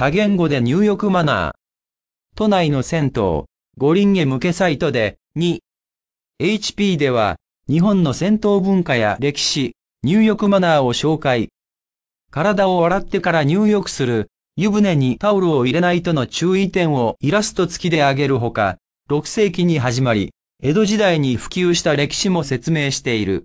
多言語で入浴マナー。都内の銭湯、五輪へ向けサイトで、2、HP では、日本の銭湯文化や歴史、入浴マナーを紹介。体を洗ってから入浴する、湯船にタオルを入れないとの注意点をイラスト付きで挙げるほか、6世紀に始まり、江戸時代に普及した歴史も説明している。